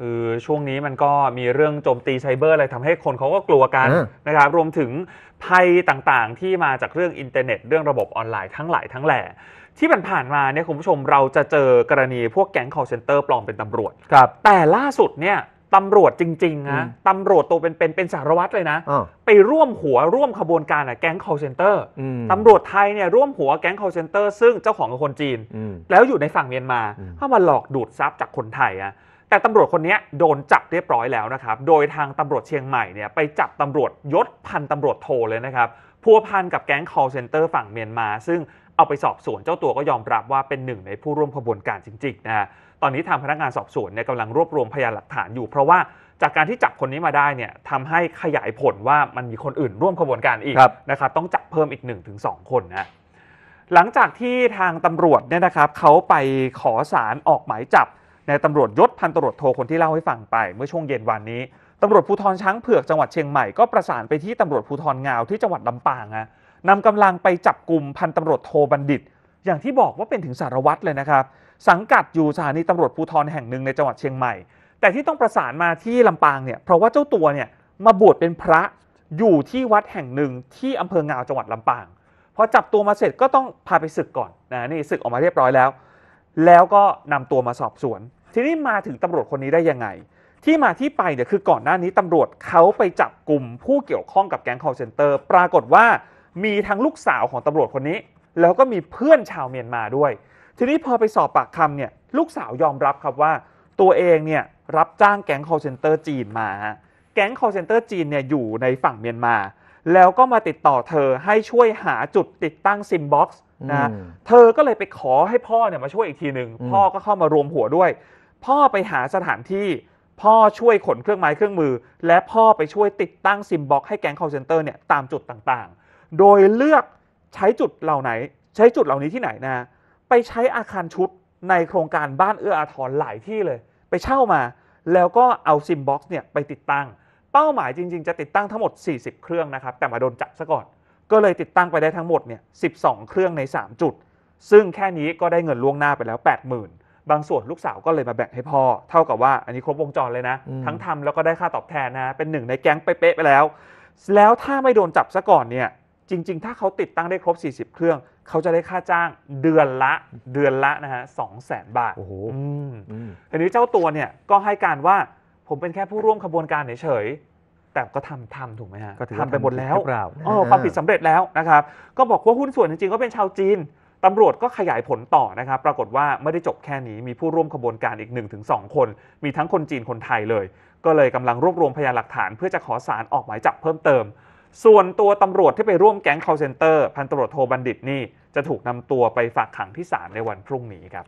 คือช่วงนี้มันก็มีเรื่องโจมตีไซเบอร์อะไรทำให้คนเขาก็กลัวกันนะครับรวมถึงภัยต่างๆที่มาจากเรื่องอินเทอร์เน็ตเรื่องระบบออนไลน์ทั้งหลายทั้งแหล่ที่มันผ่านมาเนี่ยคุณผู้ชมเราจะเจอกรณีพวกแก๊ง call center ปลอมเป็นตำรวจครับ แต่ล่าสุดเนี่ยตำรวจจริงๆนะตำรวจตัวเป็นเป็นเป็นสารวัตรเลยนะ ไปร่วมหัวร่วมขบวนการอ่ะแก๊ง call center ตำรวจไทยเนี่ยร่วมหัวแก๊ง call center ซึ่งเจ้าของเป็นคนจีน แล้วอยู่ในฝั่งเมียนมา เข้ามาหลอกดูดทรัพย์จากคนไทยอ่ะแต่ตำรวจคนนี้โดนจับเรียบร้อยแล้วนะครับ โดยทางตำรวจเชียงใหม่เนี่ยไปจับตำรวจยศพันตำรวจโทเลยนะครับพัวพันกับแก๊ง call center ฝั่งเมียนมา ซึ่งเอาไปสอบสวนเจ้าตัวก็ยอมรับว่าเป็นหนึ่งในผู้ร่วมขบวนการจริงๆนะตอนนี้ทางพนักงานสอบสวนเนี่ยกำลังรวบรวมพยานหลักฐานอยู่ เพราะว่าจากการที่จับคนนี้มาได้เนี่ยทำให้ขยายผลว่ามันมีคนอื่นร่วมขบวนการอีกนะครับ ต้องจับเพิ่มอีก1-2คนนะหลังจากที่ทางตำรวจเนี่ยนะครับเขาไปขอสารออกหมายจับในตำรวจยศพันตำรวจโทคนที่เล่าให้ฟังไปเมื่อช่วงเย็นวันนี้ตำรวจภูธรช้างเผือกจังหวัดเชียงใหม่ก็ประสานไปที่ตำรวจภูธรงาวที่จังหวัดลำปางนะนำกำลังไปจับกลุ่มพันตำรวจโทบัณฑิต อย่างที่บอกว่าเป็นถึงสารวัตรเลยนะครับ สังกัดอยู่สถานีตำรวจภูธรแห่งหนึ่งในจังหวัดเชียงใหม่ แต่ที่ต้องประสานมาที่ลำปางเนี่ยเพราะว่าเจ้าตัวเนี่ยมาบวชเป็นพระอยู่ที่วัดแห่งหนึ่งที่อำเภองาวจังหวัดลำปางพอจับตัวมาเสร็จก็ต้องพาไปศึกก่อนนะนี่ศึกออกมาเรียบร้อยแล้ว แล้วก็นำตัวมาสอบสวนทีนี้มาถึงตำรวจคนนี้ได้ยังไง ที่มาที่ไปเนี่ยคือก่อนหน้านี้ตำรวจเขาไปจับกลุ่มผู้เกี่ยวข้องกับแก๊ง call center ปรากฏว่า มีทั้งลูกสาวของตำรวจคนนี้ แล้วก็มีเพื่อนชาวเมียนมาด้วย ทีนี้พอไปสอบปากคำเนี่ยลูกสาวยอมรับครับว่า ตัวเองเนี่ยรับจ้างแก๊ง call center จีนมาแก๊ง call center จีนเนี่ยอยู่ในฝั่งเมียนมาแล้วก็มาติดต่อเธอให้ช่วยหาจุดติดตั้งซิมบ็อกซ์นะเธอก็เลยไปขอให้พ่อเนี่ยมาช่วยอีกทีหนึ่งพ่อก็เข้ามารวมหัวด้วยพ่อไปหาสถานที่พ่อช่วยขนเครื่องไม้ เครื่องมือ และพ่อไปช่วยติดตั้งซิมบ็อกให้แก๊ง call center เนี่ยตามจุดต่างๆ โดยเลือกใช้จุดเหล่าไหนใช้จุดเหล่านี้ที่ไหนนะ ไปใช้อาคารชุดในโครงการบ้านเอื้ออาทรหลายที่เลย ไปเช่ามาแล้วก็เอาซิมบ็อกซ์เนี่ยไปติดตั้งเป้าหมายจริงๆจะติดตั้งทั้งหมด 40 เครื่องนะครับแต่มาโดนจับซะก่อน ก็เลยติดตั้งไปได้ทั้งหมดเนี่ย 12 เครื่องใน3จุดซึ่งแค่นี้ก็ได้เงินล่วงหน้าไปแล้ว 80,000บางส่วนลูกสาวก็เลยมาแบ่งให้พ่อ เท่ากับว่าอันนี้ครบวงจรเลยนะ ทั้งทำแล้วก็ได้ค่าตอบแทนนะเป็นหนึ่งในแก๊งเป๊ะไปแล้ว แล้วถ้าไม่โดนจับซะก่อนเนี่ย จริง ๆ ถ้าเขาติดตั้งได้ครบ 40 เครื่องเขาจะได้ค่าจ้างเดือนละเดือนละนะฮะสองแสนบาทโอ้โหทีนี้เจ้าตัวเนี่ยก็ให้การว่าผมเป็นแค่ผู้ร่วมขบวนการเฉยๆแต่ก็ทำทำถูกไหมฮะทำไปหมดแล้วความผิดสำเร็จแล้วนะครับ ก็บอกว่าหุ้นส่วนจริงๆ ก็เป็นชาวจีนตำรวจก็ขยายผลต่อนะครับ ปรากฏว่าไม่ได้จบแค่นี้มีผู้ร่วมขบวนการอีก1-2คน มีทั้งคนจีนคนไทยเลย ก็เลยกำลังรวบรวมพยานหลักฐาน เพื่อจะขอสารออกหมายจับเพิ่มเติม ส่วนตัวตำรวจที่ไปร่วมแก๊ง call center พันตำรวจโทบัณฑิตนี่ จะถูกนำตัวไปฝากขังที่ศาลในวันพรุ่งนี้ครับ